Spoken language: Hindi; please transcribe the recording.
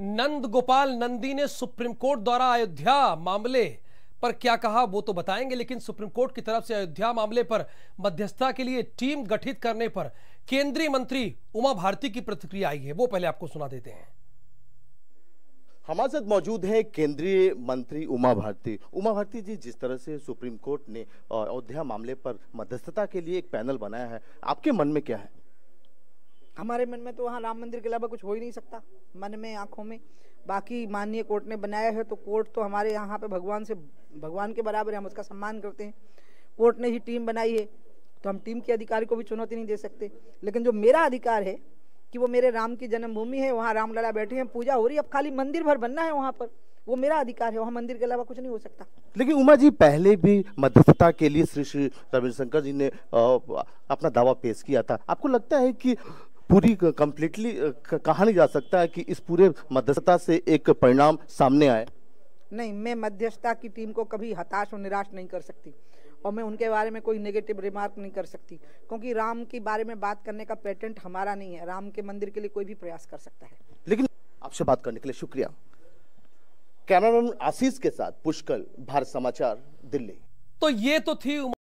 नंद गोपाल नंदी ने सुप्रीम कोर्ट द्वारा अयोध्या मामले पर क्या कहा वो तो बताएंगे लेकिन सुप्रीम कोर्ट की तरफ से अयोध्या मामले पर मध्यस्थता के लिए टीम गठित करने पर केंद्रीय मंत्री उमा भारती की प्रतिक्रिया आई है वो पहले आपको सुना देते हैं हमारे साथ मौजूद है केंद्रीय मंत्री उमा भारती उमा भारती जी जिस तरह से सुप्रीम कोर्ट ने अयोध्या मामले पर मध्यस्थता के लिए एक पैनल बनाया है आपके मन में क्या है हमारे मन में तो वहाँ राम मंदिर के अलावा कुछ हो ही नहीं सकता मन में आंखों में बाकी माननीय कोर्ट ने बनाया है तो कोर्ट तो हमारे यहाँ पे भगवान से भगवान के बराबर है हम उसका सम्मान करते हैं कोर्ट ने ही टीम बनाई है तो हम टीम के अधिकारी को भी चुनौती नहीं दे सकते लेकिन जो मेरा अधिकार है कि वो मेरे राम की जन्मभूमि है वहाँ रामलला बैठे हैं पूजा हो रही है अब खाली मंदिर भर बनना है वहाँ पर वो मेरा अधिकार है वहाँ मंदिर के अलावा कुछ नहीं हो सकता लेकिन उमा जी पहले भी मध्यस्थता के लिए श्री श्री रविशंकर जी ने अपना दावा पेश किया था आपको लगता है कि पूरी कंप्लीटली कहा नहीं जा सकता है कि इस पूरे मध्यस्थता से एक परिणाम सामने आए नहीं मैं मध्यस्थता की टीम को कभी हताश और निराश नहीं कर सकती और मैं उनके बारे में कोई नेगेटिव रिमार्क नहीं कर सकती क्योंकि राम के बारे में बात करने का पेटेंट हमारा नहीं है राम के मंदिर के लिए कोई भी प्रयास कर सकता है लेकिन आपसे बात करने के लिए शुक्रिया कैमरामैन आशीष के साथ पुष्कल भारत समाचार दिल्ली तो ये तो थी